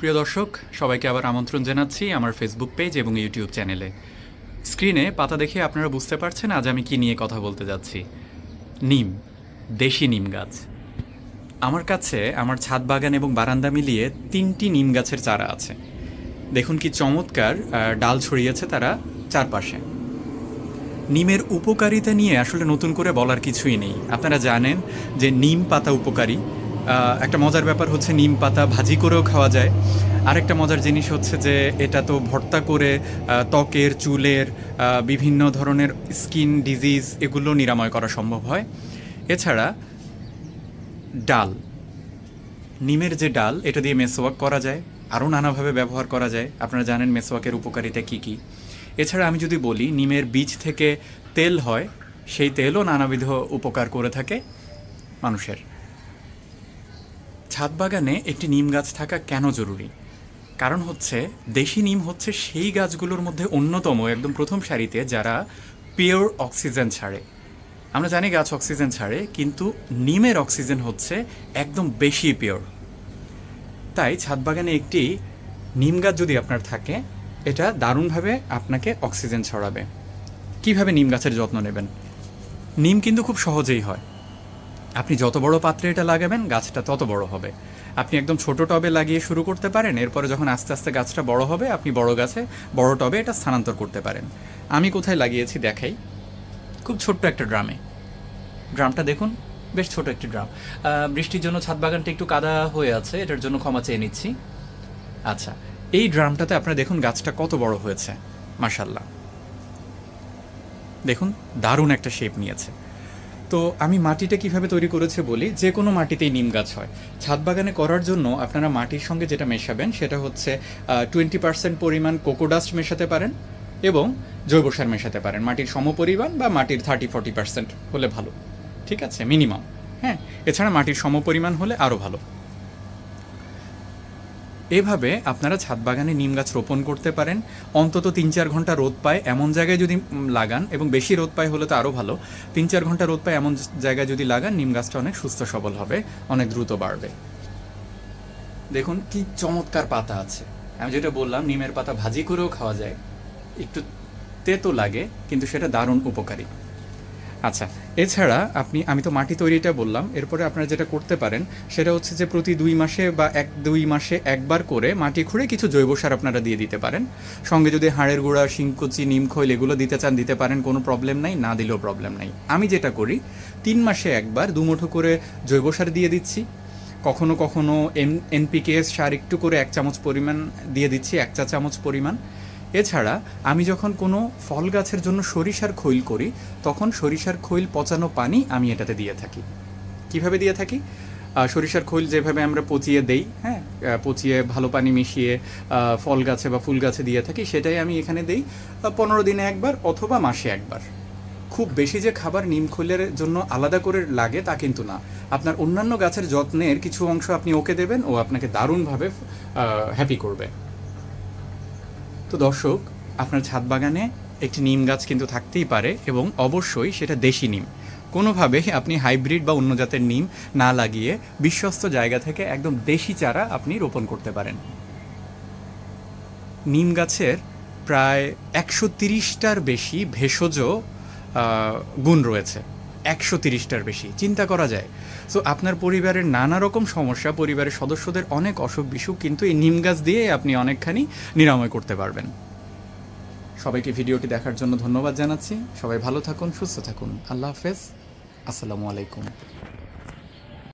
প্রিয় দর্শক সবাইকে আবার আমন্ত্রণ জানাচ্ছি আমার ফেসবুক পেজ এবং ইউটিউব চ্যানেলে স্ক্রিনে পাতা দেখে আপনারা বুঝতে পারছেন আজ আমি কি নিয়ে কথা বলতে যাচ্ছি নিম দেশি নিম গাছ আমার কাছে আমার ছাদ বাগান এবং বারান্দা মিলিয়ে তিনটি নিম গাছের চারা আছে দেখুন কি চমৎকার ডাল ছড়িয়েছে তারা চারপাশে নিমের উপকারিতা নিয়ে আসলে নতুন করে বলার কিছুই নেই আপনারা জানেন যে নিম পাতা উপকারী একটা মজার ব্যাপার হচ্ছে নিম পাতা ভাজি করেও খাওয়া যায় আরেকটা মজার জিনিস হচ্ছে যে এটা তো ভর্তা করে ত্বকের চুলের বিভিন্ন ধরনের স্কিন ডিজিজ এগুলো নিরাময় করা সম্ভব হয় এছাড়া ডাল নিমের যে ডাল এটা দিয়ে মেসোয়াক করা যায় আরও নানাভাবে ব্যবহার করা যায় আপনারা জানেন মেসোয়াকের উপকারিতা কী কী এছাড়া আমি যদি বলি নিমের বীজ থেকে তেল হয় সেই তেলও নানাবিধ উপকার করে থাকে মানুষের ছাদ বাগানে একটি নিম গাছ থাকা কেন জরুরি কারণ হচ্ছে দেশি নিম হচ্ছে সেই গাছগুলোর মধ্যে অন্যতম একদম প্রথম সারিতে যারা পিওর অক্সিজেন ছাড়ে আমরা জানি গাছ অক্সিজেন ছাড়ে কিন্তু নিমের অক্সিজেন হচ্ছে একদম বেশি পিওর তাই ছাদ বাগানে একটি নিম গাছ যদি আপনার থাকে এটা দারুণভাবে আপনাকে অক্সিজেন ছড়াবে কিভাবে নিম গাছের যত্ন নেবেন নিম কিন্তু খুব সহজেই হয় আপনি যত বড় পাত্রে এটা লাগাবেন গাছটা তত বড় হবে আপনি একদম ছোট টবে লাগিয়ে শুরু করতে পারেন এরপরে যখন আস্তে আস্তে গাছটা বড় হবে আপনি বড় গাছে বড় টবে এটা স্থানান্তর করতে পারেন আমি কোথায় লাগিয়েছি দেখাই খুব ছোট্ট একটা ড্রামে ড্রামটা দেখুন বেশ ছোট একটি ড্রাম বৃষ্টির জন্য ছাদ বাগানটা একটু কাদা হয়ে আছে এটার জন্য ক্ষমা চেয়ে নিচ্ছি আচ্ছা এই ড্রামটাতে আপনারা দেখুন গাছটা কত বড় হয়েছে মার্শাল্লাহ দেখুন দারুণ একটা শেপ নিয়েছে তো আমি মাটিটা কিভাবে তৈরি করেছে বলি যে কোনো মাটিতেই নিম গাছ হয় ছাদ বাগানে করার জন্য আপনারা মাটির সঙ্গে যেটা মেশাবেন সেটা হচ্ছে টোয়েন্টি পার্সেন্ট পরিমাণ কোকোডাস্ট মেশাতে পারেন এবং জৈব সার মেশাতে পারেন মাটির সমপরিমাণ বা মাটির থার্টি ফর্টি পার্সেন্ট হলে ভালো ঠিক আছে মিনিমাম হ্যাঁ এছাড়া মাটির সমপরিমাণ হলে আরও ভালো এভাবে আপনারা ছাদ বাগানে নিম গাছ রোপণ করতে পারেন অন্তত তিন চার ঘন্টা রোদ পায় এমন জায়গায় যদি লাগান এবং বেশি রোদ পায় হলে তো আরও ভালো তিন চার ঘন্টা রোদ পায় এমন জায়গায় যদি লাগান নিম গাছটা অনেক সুস্থ সবল হবে অনেক দ্রুত বাড়বে দেখুন কি চমৎকার পাতা আছে আমি যেটা বললাম নিমের পাতা ভাজি করেও খাওয়া যায় একটু তেতো লাগে কিন্তু সেটা দারুণ উপকারী আচ্ছা এছাড়া আপনি আমি তো মাটি তৈরিটা বললাম এরপরে আপনারা যেটা করতে পারেন সেটা হচ্ছে যে প্রতি দুই মাসে বা এক দুই মাসে একবার করে মাটি খুঁড়ে কিছু জৈব সার আপনারা দিয়ে দিতে পারেন সঙ্গে যদি হাড়ের গুঁড়া শিঙ্কুচি নিমখৈল এগুলো দিতে চান দিতে পারেন কোনো প্রবলেম নাই না দিলেও প্রবলেম নাই আমি যেটা করি তিন মাসে একবার দুমুঠো করে জৈব সার দিয়ে দিচ্ছি কখনো কখনো এন এনপিকে সার একটু করে এক চামচ পরিমাণ দিয়ে দিচ্ছি এক চা চামচ পরিমাণ এছাড়া আমি যখন কোনো ফল গাছের জন্য সরিষার খৈল করি তখন সরিষার খৈল পচানো পানি আমি এটাতে দিয়ে থাকি কিভাবে দিয়ে থাকি সরিষার খৈল যেভাবে আমরা পচিয়ে দেই হ্যাঁ পচিয়ে ভালো পানি মিশিয়ে ফল গাছে বা ফুল গাছে দিয়ে থাকি সেটাই আমি এখানে দেই পনেরো দিনে একবার অথবা মাসে একবার খুব বেশি যে খাবার নিম খৈলের জন্য আলাদা করে লাগে তা কিন্তু না আপনার অন্যান্য গাছের যত্নের কিছু অংশ আপনি ওকে দেবেন ও আপনাকে দারুণভাবে হ্যাপি করবে তো দর্শক আপনার ছাদ বাগানে একটি নিম গাছ কিন্তু থাকতেই পারে এবং অবশ্যই সেটা দেশি নিম কোনোভাবে আপনি হাইব্রিড বা অন্য জাতের নিম না লাগিয়ে বিশ্বস্ত জায়গা থেকে একদম দেশি চারা আপনি রোপণ করতে পারেন নিম গাছের প্রায় একশো তিরিশটার বেশি ভেষজ গুণ রয়েছে একশো তিরিশটার বেশি চিন্তা করা যায় সো আপনার পরিবারের নানা রকম সমস্যা পরিবারের সদস্যদের অনেক অসুখ বিসুখ কিন্তু এই নিম গাছ দিয়ে আপনি অনেকখানি নিরাময় করতে পারবেন সবাইকে ভিডিওটি দেখার জন্য ধন্যবাদ জানাচ্ছি সবাই ভালো থাকুন সুস্থ থাকুন আল্লাহ হাফেজ আসসালামু আলাইকুম